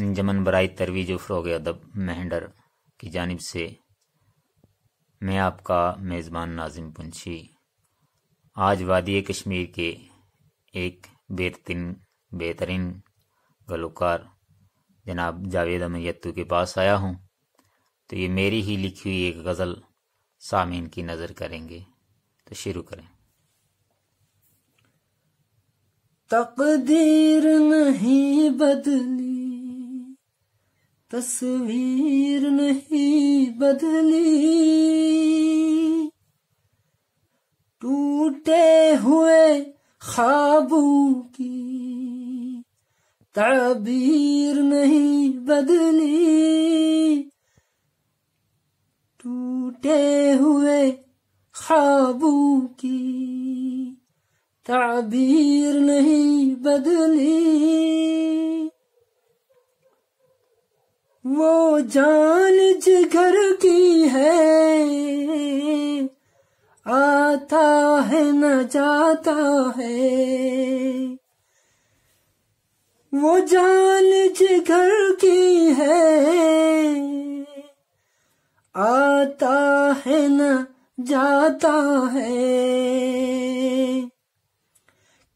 अंजमन बरए तरवीज फ़रोग अदब महेंडर की जानब से मैं आपका मेज़बान नाजिम पुंछी आज वादी कश्मीर के एक बेहतरीन बेहतरीन गलोकार जनाब जावेद अहमद यत्तू के पास आया हूँ तो ये मेरी ही लिखी हुई एक गज़ल सामीन की नज़र करेंगे तो शुरू करें तकदीर नहीं बदली तस्वीर नहीं बदली टूटे हुए खाबू की तबीर नहीं बदली टूटे हुए खाबू की तबीर नहीं बदली वो जान जिगर की है आता है न जाता है वो जान जिगर की है आता है न जाता है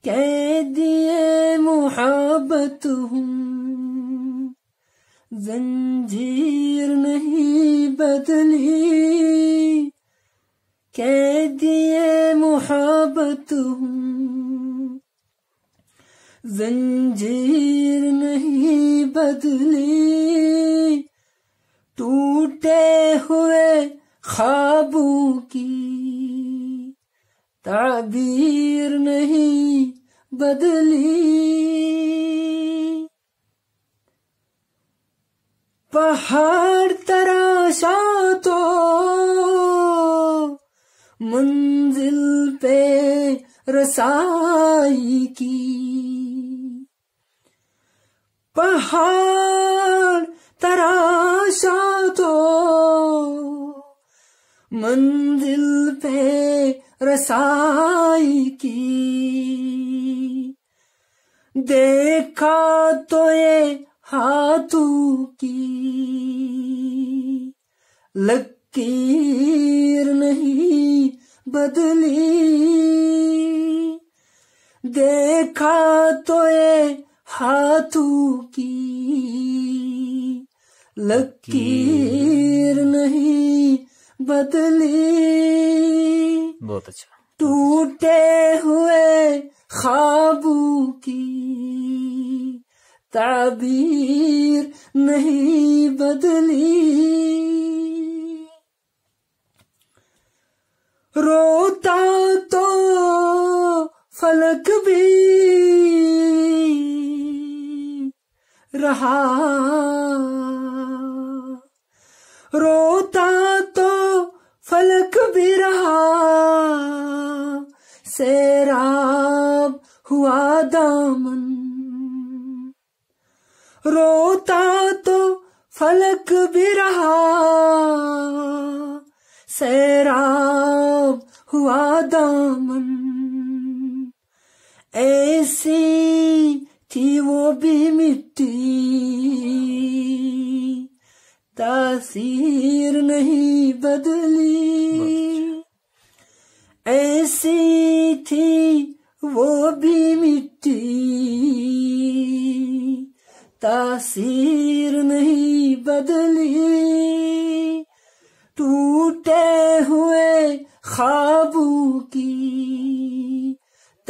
कह दिए मोहब्बत हूँ जंजीर नहीं बदली कह दिए मोहब्बत जंजीर नहीं बदली टूटे हुए खाबू की ताबीर नहीं बदली पहाड़ तराशा तो मंजिल पे रसाई की पहाड़ तराशा तो मंजिल पे रसाई की देखा तो ये हाथों की लकीर नहीं बदली देखा तो ये हाथों की लकीर नहीं बदली बहुत अच्छा टूटे हुए खाबू की تعبير نهي بدلي روتا تو فلك بي رہا روتا تو فلك بھی رہا سیراب ہوا دامن रोता तो फलक भी रहा सैराब हुआ दामन ऐसी थी वो भी मिट्टी तासीर नहीं बदली ऐसी थी वो भी मिट्टी तासीर नहीं बदली टूटे हुए खाबू की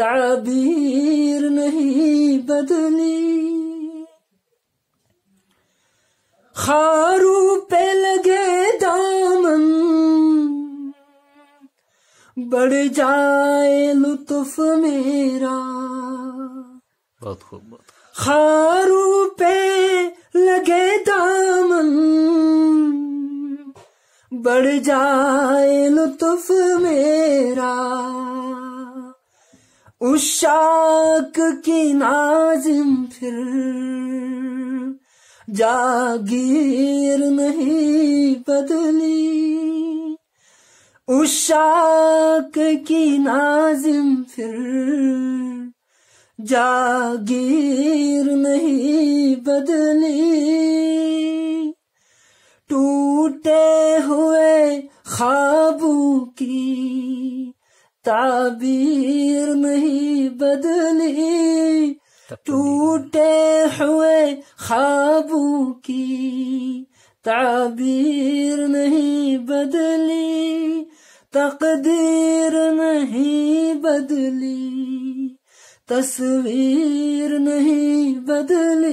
ताबीर नहीं बदली खारू पे लगे दामन बढ़ जाए लुत्फ मेरा बहुत खूब खारू के दामन बढ़ जाए लुत्फ मेरा उशाक की नाजिम फिर जागीर नहीं बदली उशाक की नाजिम फिर जागीर नहीं बदली टूटे हुए खाबू की ताबीर नहीं बदली तो टूटे हुए खाबू की ताबीर नहीं बदली तकदीर नहीं बदली तस्वीर नहीं बदली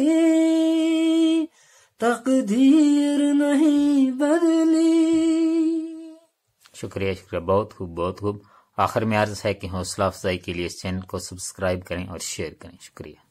तकदीर नहीं बदली शुक्रिया शुक्रिया बहुत खूब बहुत खूब आखिर में अर्ज है कि हौसला अफजाई के लिए इस चैनल को सब्सक्राइब करें और शेयर करें शुक्रिया